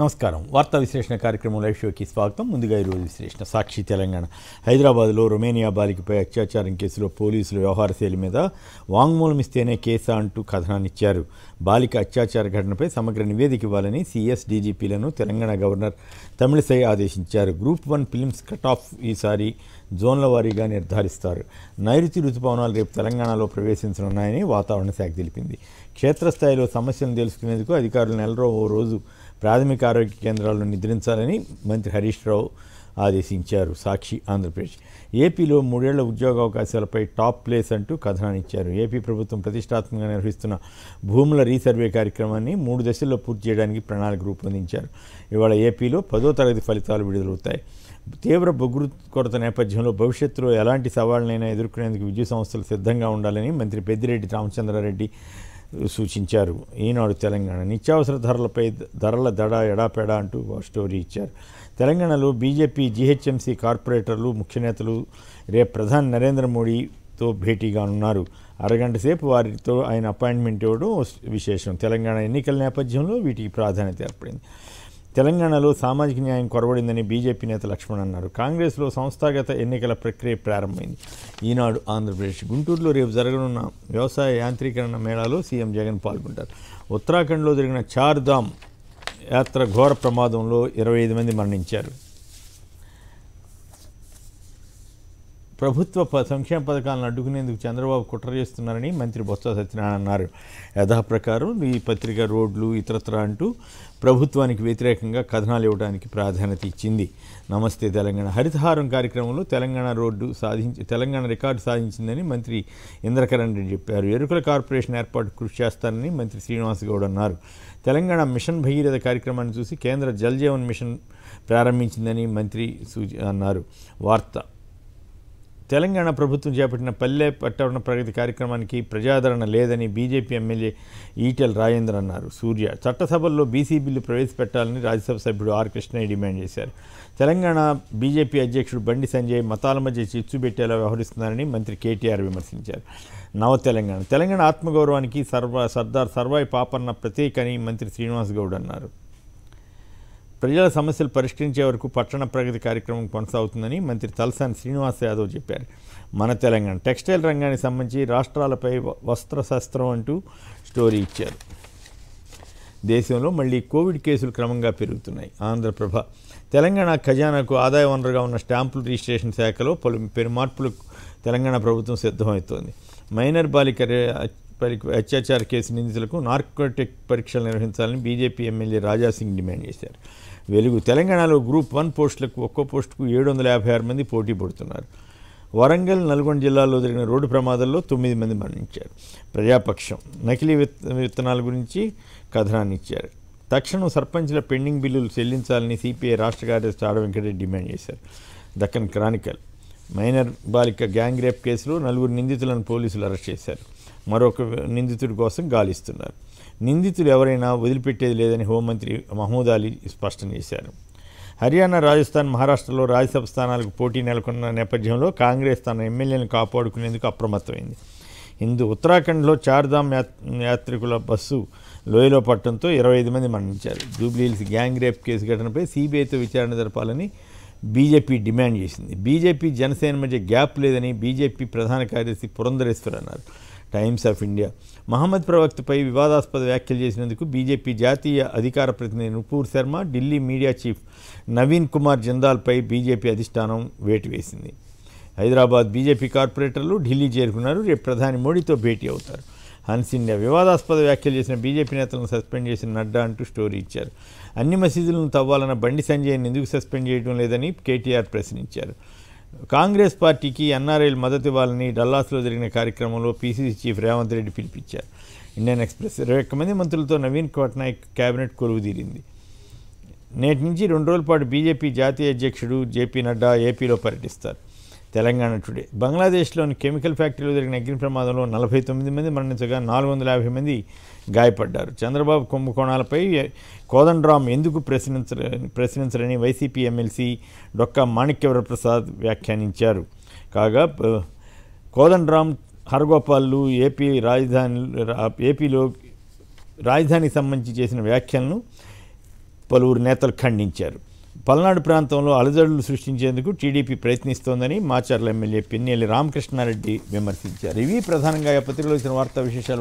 నమస్కారం వార్తా విశ్లేషణ కార్యక్రమం లైవ్ షోకి స్వాగతం ముందుగా ఈరోజు విశ్లేషణ సాక్షి తెలంగాణ హైదరాబాద్లో రొమేనియా బాలికపై అత్యాచారం కేసులో పోలీసులు వ్యవహారశైలి మీద వాంగ్మూలం ఇస్తేనే కేసా అంటూ కథనాన్నిచ్చారు బాలిక అత్యాచార ఘటనపై సమగ్ర నివేదిక ఇవ్వాలని సిఎస్ డీజీపీలను తెలంగాణ గవర్నర్ తమిళసై ఆదేశించారు group one prelims cut off ఈసారి జోన్ల వారీగా నిర్ధారిస్తారు నైరుతి రుతుపవనాలు రేపు తెలంగాణలో ప్రవేశించనున్నాయని వాతావరణ శాఖ తెలిపింది క్షేత్రస్థాయిలో సమస్యలను తెలుసుకునేందుకు అధికారులు నెలలో ఓ రోజు ప్రాథమిక ఆరోగ్య కేంద్రాల్లో నిద్రించాలని మంత్రి హరీష్ రావు ఆదేశించారు సాక్షి ఆంధ్రప్రదేశ్ ఏపీలో మూడేళ్ల ఉద్యోగ అవకాశాలపై టాప్ ప్లేస్ అంటూ కథనాన్నిచ్చారు ఏపీ ప్రభుత్వం ప్రతిష్టాత్మకంగా నిర్వహిస్తున్న భూముల రీసర్వే కార్యక్రమాన్ని మూడు దశల్లో పూర్తి చేయడానికి ప్రణాళిక రూపొందించారు ఇవాళ ఏపీలో పదో తరగతి ఫలితాలు విడుదలవుతాయి తీవ్ర బొగ్గు కొరత నేపథ్యంలో భవిష్యత్తులో ఎలాంటి సవాళ్ళనైనా ఎదుర్కొనేందుకు విద్యుత్ సంస్థలు సిద్ధంగా ఉండాలని మంత్రి పెద్దిరెడ్డి రామచంద్రారెడ్డి సూచించారు ఈనాడు తెలంగాణ నిత్యావసర ధరలపై ధరల దడ ఎడాపెడ అంటూ స్టోరీ ఇచ్చారు తెలంగాణలో బీజేపీ జీహెచ్ఎంసీ కార్పొరేటర్లు ముఖ్య నేతలు రేపు ప్రధాని నరేంద్ర మోడీతో భేటీగానున్నారు అరగంట సేపు వారితో ఆయన అపాయింట్మెంట్ ఇవ్వడం విశేషం తెలంగాణ ఎన్నికల నేపథ్యంలో వీటికి ప్రాధాన్యత ఏర్పడింది తెలంగాణలో సామాజిక న్యాయం కొరబడిందని బీజేపీ నేత లక్ష్మణ్ అన్నారు కాంగ్రెస్లో సంస్థాగత ఎన్నికల ప్రక్రియ ప్రారంభమైంది ఈనాడు ఆంధ్రప్రదేశ్ గుంటూరులో రేపు జరగనున్న వ్యవసాయ యాంత్రీకరణ మేళాలో సీఎం జగన్ పాల్గొంటారు ఉత్తరాఖండ్లో జరిగిన చార్ధామ్ యాత్ర ఘోర ప్రమాదంలో ఇరవై ఐదు మంది మరణించారు ప్రభుత్వ సంక్షేమ పథకాలను అడ్డుకునేందుకు చంద్రబాబు కుట్ర చేస్తున్నారని మంత్రి బొత్స సత్యనారాయణ అన్నారు యథాప్రకారం ఈ పత్రిక రోడ్లు ఇతరత్ర అంటూ ప్రభుత్వానికి వ్యతిరేకంగా కథనాలు ఇవ్వడానికి ప్రాధాన్యత ఇచ్చింది నమస్తే తెలంగాణ హరితహారం కార్యక్రమంలో తెలంగాణ రోడ్డు సాధించి తెలంగాణ రికార్డు సాధించిందని మంత్రి ఇంద్రకరణ్ రెడ్డి చెప్పారు ఎరుకల కార్పొరేషన్ ఏర్పాటు కృషి చేస్తానని మంత్రి శ్రీనివాస్ గౌడ్ అన్నారు తెలంగాణ మిషన్ భగీరథ కార్యక్రమాన్ని చూసి కేంద్ర జల్ జీవన్ మిషన్ ప్రారంభించిందని మంత్రి సూచి అన్నారు వార్త తెలంగాణ ప్రభుత్వం చేపట్టిన పల్లె పట్టణ ప్రగతి కార్యక్రమానికి ప్రజాదరణ లేదని బీజేపీ ఎమ్మెల్యే ఈటెల్ రాజేందర్ అన్నారు సూర్య చట్టసభల్లో బీసీ బిల్లు ప్రవేశపెట్టాలని రాజ్యసభ సభ్యుడు ఆర్ కృష్ణయ్య డిమాండ్ చేశారు తెలంగాణ బీజేపీ అధ్యక్షుడు బండి సంజయ్ మతాల మధ్య చిచ్చు పెట్టేలా వ్యవహరిస్తున్నారని మంత్రి కేటీఆర్ విమర్శించారు నవ తెలంగాణ తెలంగాణ ఆత్మగౌరవానికి సర్వ సర్దార్ సర్వాయి పాపన్న అని మంత్రి శ్రీనివాస్ గౌడ్ అన్నారు ప్రజల సమస్యలు పరిష్కరించే వరకు పట్టణ ప్రగతి కార్యక్రమం కొనసాగుతుందని మంత్రి తలసాని శ్రీనివాస్ యాదవ్ చెప్పారు మన తెలంగాణ టెక్స్టైల్ రంగానికి సంబంధించి రాష్ట్రాలపై వస్త్ర శస్త్రం అంటూ స్టోరీ ఇచ్చారు దేశంలో మళ్ళీ కోవిడ్ కేసులు క్రమంగా పెరుగుతున్నాయి ఆంధ్రప్రభ తెలంగాణ ఖజానాకు ఆదాయ వనరుగా ఉన్న స్టాంపులు రిజిస్ట్రేషన్ శాఖలో పలు పెరు మార్పులకు తెలంగాణ ప్రభుత్వం సిద్ధమవుతోంది మైనర్ బాలిక అత్యాచార కేసు నిందితులకు నార్కోటిక్ పరీక్షలు నిర్వహించాలని బీజేపీ ఎమ్మెల్యే రాజాసింగ్ డిమాండ్ చేశారు వెలుగు తెలంగాణలో గ్రూప్ వన్ పోస్టులకు ఒక్కో పోస్టుకు ఏడు వందల యాభై ఆరు మంది పోటీ పడుతున్నారు వరంగల్ నల్గొండ జిల్లాలో జరిగిన రోడ్డు ప్రమాదంలో తొమ్మిది మంది మరణించారు ప్రజాపక్షం నకిలీ విత్తనాల గురించి కథనాన్ని ఇచ్చారు తక్షణం సర్పంచ్ల పెండింగ్ బిల్లులు చెల్లించాలని సిపిఐ రాష్ట్ర కార్యదర్శి ఆడ వెంకటరెడ్డి డిమాండ్ చేశారు దక్కన్ క్రానికల్ మైనర్ బాలిక గ్యాంగ్ రేప్ కేసులో నలుగురు నిందితులను పోలీసులు అరెస్ట్ చేశారు మరొక నిందితుడి కోసం గాలిస్తున్నారు నిందితులు ఎవరైనా వదిలిపెట్టేది లేదని హోంమంత్రి మహమూద్ అలీ స్పష్టం చేశారు హర్యానా రాజస్థాన్ మహారాష్ట్రలో రాజ్యసభ స్థానాలకు పోటీ నెలకొన్న నేపథ్యంలో కాంగ్రెస్ తన ఎమ్మెల్యేలను కాపాడుకునేందుకు అప్రమత్తమైంది ఇందు ఉత్తరాఖండ్లో చార్ధామ్ యాత్రికుల బస్సు లోయలో పట్టడంతో ఇరవై ఐదు మంది మరణించారు జూబ్లీహిల్స్ గ్యాంగ్ రేప్ కేసు ఘటనపై సీబీఐతో విచారణ జరపాలని బీజేపీ డిమాండ్ చేసింది బీజేపీ జనసేన మధ్య గ్యాప్ లేదని బీజేపీ ప్రధాన కార్యదర్శి పురంధరేశ్వర్ అన్నారు టైమ్స్ ఆఫ్ ఇండియా మహమ్మద్ ప్రవక్తపై వివాదాస్పద వ్యాఖ్యలు చేసినందుకు బీజేపీ జాతీయ అధికార ప్రతినిధి నుపూర్ శర్మ ఢిల్లీ మీడియా చీఫ్ నవీన్ కుమార్ జిందాల్పై బీజేపీ అధిష్టానం వేటు వేసింది హైదరాబాద్ బీజేపీ కార్పొరేటర్లు ఢిల్లీ చేరుకున్నారు రేపు ప్రధాని మోడీతో భేటీ అవుతారు హన్సిండియా వివాదాస్పద వ్యాఖ్యలు చేసిన బీజేపీ నేతలను సస్పెండ్ చేసిన నడ్డా అంటూ స్టోరీ ఇచ్చారు అన్ని మసీదులను తవ్వాలన్న బండి సంజయ్ని ఎందుకు సస్పెండ్ చేయడం లేదని కేటీఆర్ ప్రశ్నించారు కాంగ్రెస్ పార్టీకి ఎన్ఆర్ఐలు మద్దతు ఇవ్వాలని డల్లాస్లో జరిగిన కార్యక్రమంలో పీసీసీ చీఫ్ రేవంత్ రెడ్డి పిలిపించారు ఇండియన్ ఎక్స్ప్రెస్ ఇరవై ఒక్క మంది మంత్రులతో నవీన్ పట్నాయక్ కేబినెట్ కొలువు తీరింది నేటి నుంచి రెండు రోజుల పాటు బీజేపీ జాతీయ అధ్యక్షుడు జేపీ నడ్డా ఏపీలో పర్యటిస్తారు తెలంగాణ టుడే బంగ్లాదేశ్లోని కెమికల్ ఫ్యాక్టరీలో జరిగిన అగ్ని ప్రమాదంలో నలభై తొమ్మిది మంది మరణించగా నాలుగు వందల యాభై మంది గాయపడ్డారు చంద్రబాబు కుంభకోణాలపై కోదండరామ్ ఎందుకు ప్రశ్నించ ప్రశ్నించరని వైసీపీ ఎమ్మెల్సీ డొక్కా మాణిక్యవరప్రసాద్ వ్యాఖ్యానించారు కాగా కోదండరామ్ హరగోపాల్లు ఏపీ రాజధాని ఏపీలో రాజధానికి సంబంధించి చేసిన వ్యాఖ్యలను పలువురు నేతలు ఖండించారు పల్నాడు ప్రాంతంలో అలజడులు సృష్టించేందుకు టీడీపీ ప్రయత్నిస్తోందని మాచర్ల ఎమ్మెల్యే పిన్నెల్లి రామకృష్ణారెడ్డి విమర్శించారు ఇవి ప్రధానంగా పత్రికలో వచ్చిన వార్తా విశేషాలు